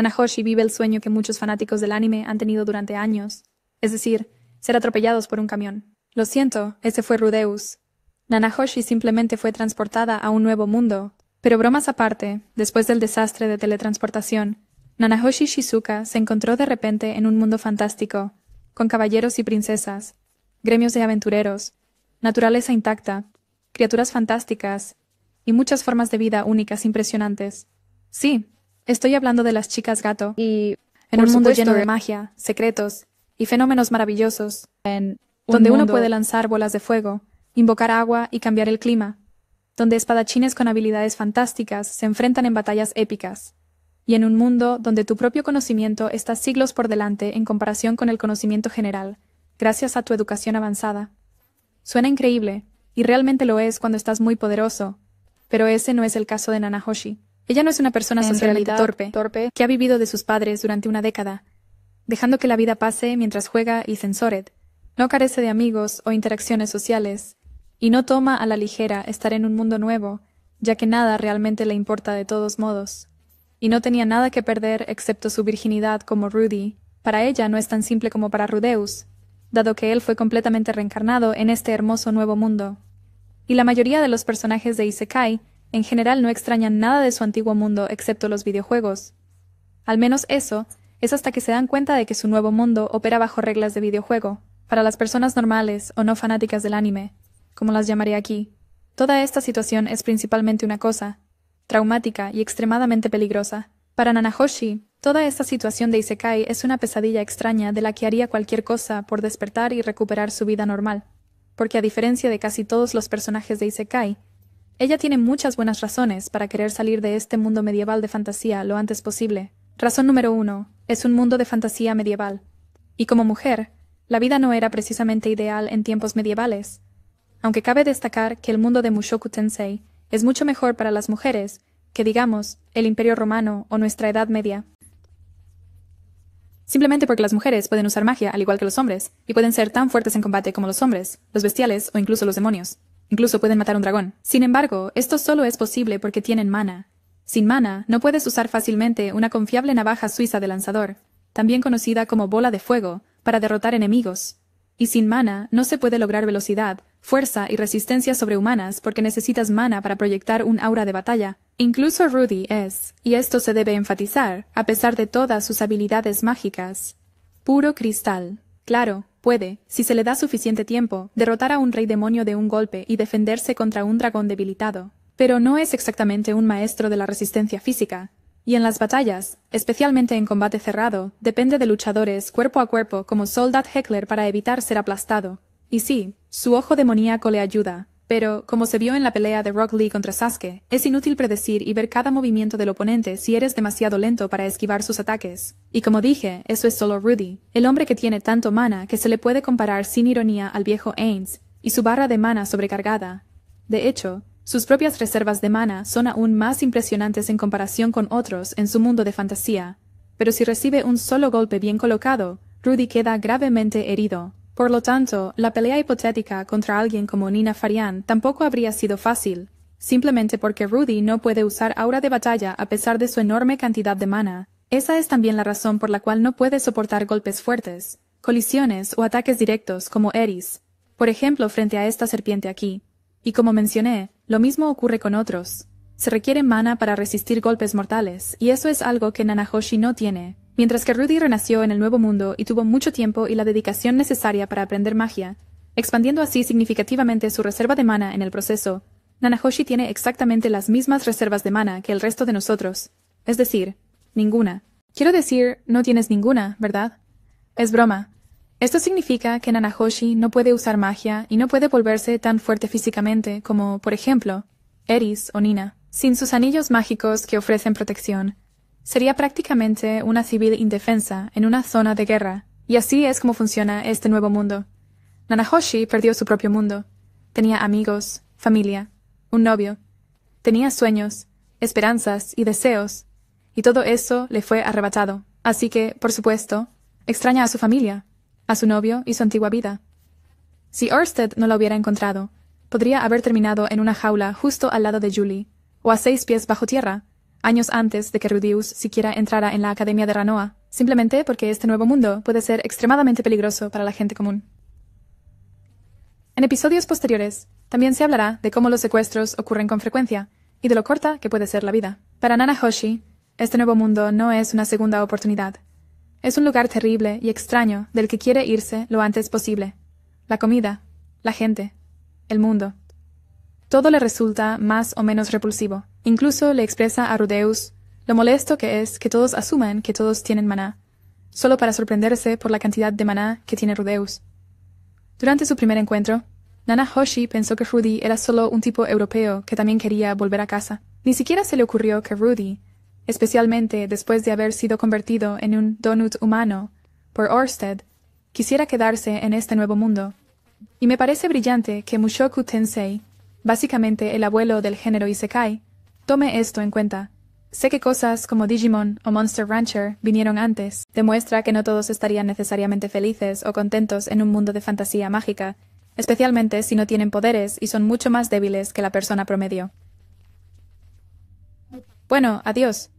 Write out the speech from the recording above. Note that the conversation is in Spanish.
Nanahoshi vive el sueño que muchos fanáticos del anime han tenido durante años, es decir, ser atropellados por un camión. Lo siento, ese fue Rudeus. Nanahoshi simplemente fue transportada a un nuevo mundo. Pero bromas aparte, después del desastre de teletransportación, Nanahoshi Shizuka se encontró de repente en un mundo fantástico, con caballeros y princesas, gremios de aventureros, naturaleza intacta, criaturas fantásticas y muchas formas de vida únicas impresionantes. Sí, Estoy hablando de las chicas gato y en un mundo lleno de magia, secretos y fenómenos maravillosos, en donde uno puede lanzar bolas de fuego, invocar agua y cambiar el clima, donde espadachines con habilidades fantásticas se enfrentan en batallas épicas, y en un mundo donde tu propio conocimiento está siglos por delante en comparación con el conocimiento general, gracias a tu educación avanzada. Suena increíble, y realmente lo es cuando estás muy poderoso, pero ese no es el caso de Nanahoshi. Ella no es una persona social torpe, torpe, que ha vivido de sus padres durante una década, dejando que la vida pase mientras juega y censored. No carece de amigos o interacciones sociales, y no toma a la ligera estar en un mundo nuevo, ya que nada realmente le importa de todos modos. Y no tenía nada que perder excepto su virginidad como Rudy. Para ella no es tan simple como para Rudeus, dado que él fue completamente reencarnado en este hermoso nuevo mundo. Y la mayoría de los personajes de Isekai en general no extrañan nada de su antiguo mundo excepto los videojuegos. Al menos eso es hasta que se dan cuenta de que su nuevo mundo opera bajo reglas de videojuego, para las personas normales o no fanáticas del anime, como las llamaré aquí. Toda esta situación es principalmente una cosa, traumática y extremadamente peligrosa. Para Nanahoshi, toda esta situación de Isekai es una pesadilla extraña de la que haría cualquier cosa por despertar y recuperar su vida normal, porque a diferencia de casi todos los personajes de Isekai, ella tiene muchas buenas razones para querer salir de este mundo medieval de fantasía lo antes posible. Razón número uno, es un mundo de fantasía medieval. Y como mujer, la vida no era precisamente ideal en tiempos medievales. Aunque cabe destacar que el mundo de Mushoku Tensei es mucho mejor para las mujeres que, digamos, el Imperio Romano o nuestra Edad Media. Simplemente porque las mujeres pueden usar magia al igual que los hombres, y pueden ser tan fuertes en combate como los hombres, los bestiales o incluso los demonios. Incluso pueden matar un dragón. Sin embargo, esto solo es posible porque tienen mana. Sin mana, no puedes usar fácilmente una confiable navaja suiza de lanzador, también conocida como bola de fuego, para derrotar enemigos. Y sin mana, no se puede lograr velocidad, fuerza y resistencia sobrehumanas porque necesitas mana para proyectar un aura de batalla. Incluso Rudy es, y esto se debe enfatizar, a pesar de todas sus habilidades mágicas, puro cristal. Claro, Puede, si se le da suficiente tiempo, derrotar a un rey demonio de un golpe y defenderse contra un dragón debilitado, pero no es exactamente un maestro de la resistencia física, y en las batallas, especialmente en combate cerrado, depende de luchadores cuerpo a cuerpo como Soldat Heckler para evitar ser aplastado. Y sí, su ojo demoníaco le ayuda, pero, como se vio en la pelea de Rock Lee contra Sasuke, es inútil predecir y ver cada movimiento del oponente si eres demasiado lento para esquivar sus ataques. Y como dije, eso es solo Rudy, el hombre que tiene tanto mana que se le puede comparar sin ironía al viejo Ainz y su barra de mana sobrecargada. De hecho, sus propias reservas de mana son aún más impresionantes en comparación con otros en su mundo de fantasía, pero si recibe un solo golpe bien colocado, Rudy queda gravemente herido. Por lo tanto, la pelea hipotética contra alguien como Nina Farian tampoco habría sido fácil, simplemente porque Rudy no puede usar aura de batalla a pesar de su enorme cantidad de mana. Esa es también la razón por la cual no puede soportar golpes fuertes, colisiones o ataques directos como Eris, por ejemplo frente a esta serpiente aquí. Y como mencioné, lo mismo ocurre con otros. Se requiere mana para resistir golpes mortales, y eso es algo que Nanahoshi no tiene. Mientras que Rudy renació en el Nuevo Mundo y tuvo mucho tiempo y la dedicación necesaria para aprender magia, expandiendo así significativamente su reserva de mana en el proceso, Nanahoshi tiene exactamente las mismas reservas de mana que el resto de nosotros, es decir, ninguna. Quiero decir, no tienes ninguna, ¿verdad? Es broma. Esto significa que Nanahoshi no puede usar magia y no puede volverse tan fuerte físicamente como, por ejemplo, Eris o Nina, sin sus anillos mágicos que ofrecen protección, Sería prácticamente una civil indefensa en una zona de guerra, y así es como funciona este nuevo mundo. Nanahoshi perdió su propio mundo. Tenía amigos, familia, un novio. Tenía sueños, esperanzas y deseos, y todo eso le fue arrebatado. Así que, por supuesto, extraña a su familia, a su novio y su antigua vida. Si Orsted no la hubiera encontrado, podría haber terminado en una jaula justo al lado de Julie, o a seis pies bajo tierra, años antes de que Rudius siquiera entrara en la Academia de Ranoa, simplemente porque este nuevo mundo puede ser extremadamente peligroso para la gente común. En episodios posteriores, también se hablará de cómo los secuestros ocurren con frecuencia, y de lo corta que puede ser la vida. Para Nana Hoshi, este nuevo mundo no es una segunda oportunidad. Es un lugar terrible y extraño del que quiere irse lo antes posible. La comida, la gente, el mundo. Todo le resulta más o menos repulsivo, Incluso le expresa a Rudeus lo molesto que es que todos asuman que todos tienen maná, solo para sorprenderse por la cantidad de maná que tiene Rudeus. Durante su primer encuentro, Nana Hoshi pensó que Rudy era solo un tipo europeo que también quería volver a casa. Ni siquiera se le ocurrió que Rudy, especialmente después de haber sido convertido en un donut humano por Orsted, quisiera quedarse en este nuevo mundo. Y me parece brillante que Mushoku Tensei, básicamente el abuelo del género Isekai, Tome esto en cuenta. Sé que cosas como Digimon o Monster Rancher vinieron antes. Demuestra que no todos estarían necesariamente felices o contentos en un mundo de fantasía mágica, especialmente si no tienen poderes y son mucho más débiles que la persona promedio. Bueno, adiós.